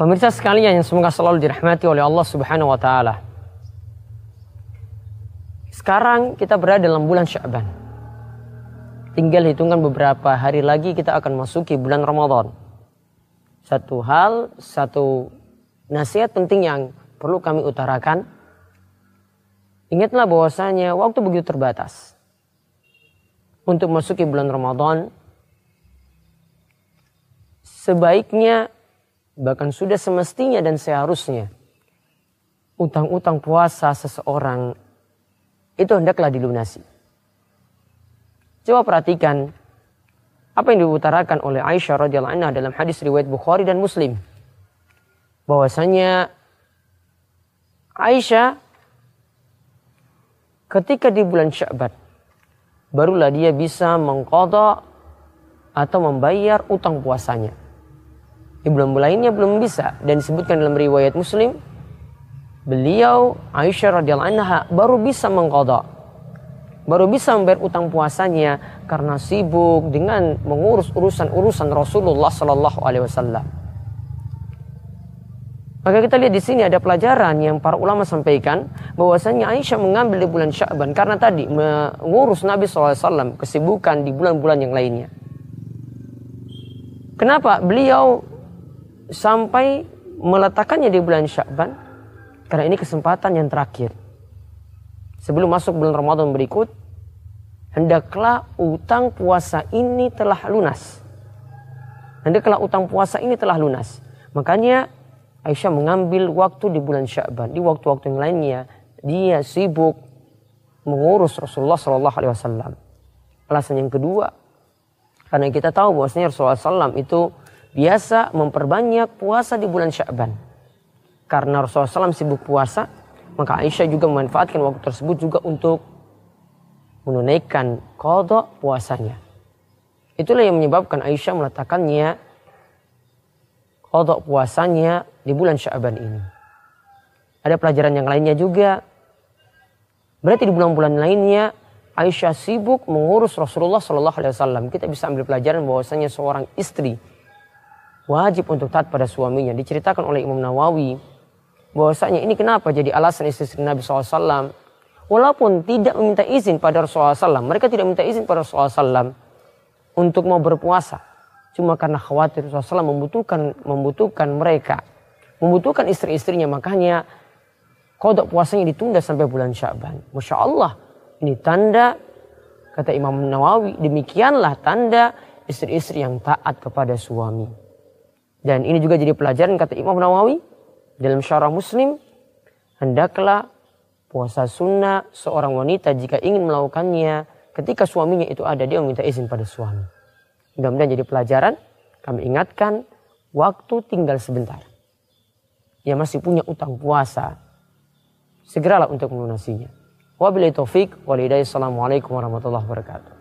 Pemirsa sekalian yang semoga selalu dirahmati oleh Allah Subhanahu wa taala. Sekarang kita berada dalam bulan Syaban. Tinggal hitungkan beberapa hari lagi kita akan masuki bulan Ramadan. Satu hal, satu nasihat penting yang perlu kami utarakan. Ingatlah bahwasanya waktu begitu terbatas. Untuk masuki bulan Ramadan, sebaiknya bahkan sudah semestinya dan seharusnya utang-utang puasa seseorang itu hendaklah dilunasi. Coba perhatikan apa yang diutarakan oleh Aisyah radhiyallahu anha dalam hadis riwayat Bukhari dan Muslim. Bahwasanya Aisyah ketika di bulan Sya'ban barulah dia bisa mengkodok atau membayar utang puasanya ya belum lainnya belum bisa dan disebutkan dalam riwayat Muslim beliau Aisyah radhiyallahu anha baru bisa mengqada baru bisa membayar utang puasanya karena sibuk dengan mengurus urusan-urusan Rasulullah sallallahu alaihi wasallam maka kita lihat di sini ada pelajaran yang para ulama sampaikan bahwasanya Aisyah mengambil di bulan Sya'ban karena tadi mengurus Nabi SAW kesibukan di bulan-bulan yang lainnya. Kenapa beliau sampai meletakkannya di bulan Syakban karena ini kesempatan yang terakhir. Sebelum masuk bulan Ramadan berikut, hendaklah utang puasa ini telah lunas. Hendaklah utang puasa ini telah lunas. Makanya Aisyah mengambil waktu di bulan Syakban, di waktu-waktu yang lainnya dia sibuk mengurus Rasulullah Shallallahu Alaihi Wasallam. Alasan yang kedua, karena kita tahu bahwasanya Rasulullah SAW itu biasa memperbanyak puasa di bulan Syaban. Karena Rasulullah SAW sibuk puasa, maka Aisyah juga memanfaatkan waktu tersebut juga untuk menunaikan kodok puasanya. Itulah yang menyebabkan Aisyah meletakkannya kodok puasanya di bulan Syaban ini. Ada pelajaran yang lainnya juga. Berarti di bulan-bulan lainnya Aisyah sibuk mengurus Rasulullah Shallallahu Alaihi Wasallam. Kita bisa ambil pelajaran bahwasanya seorang istri wajib untuk taat pada suaminya. Diceritakan oleh Imam Nawawi bahwasanya ini kenapa jadi alasan istri-istri Nabi SAW. Walaupun tidak meminta izin pada Rasulullah SAW, mereka tidak minta izin pada Rasulullah SAW untuk mau berpuasa. Cuma karena khawatir Rasulullah SAW membutuhkan, membutuhkan mereka, membutuhkan istri-istrinya. Makanya kodok puasanya ditunda sampai bulan Syaban. Masya Allah, ini tanda kata Imam Nawawi, demikianlah tanda istri-istri yang taat kepada suami. Dan ini juga jadi pelajaran kata Imam Nawawi dalam syarah muslim. Hendaklah puasa sunnah seorang wanita jika ingin melakukannya ketika suaminya itu ada dia meminta izin pada suami. Mudah-mudahan jadi pelajaran. Kami ingatkan waktu tinggal sebentar. Yang masih punya utang puasa. Segeralah untuk melunasinya. Wabillahi taufik walhidayah. Assalamualaikum warahmatullahi wabarakatuh.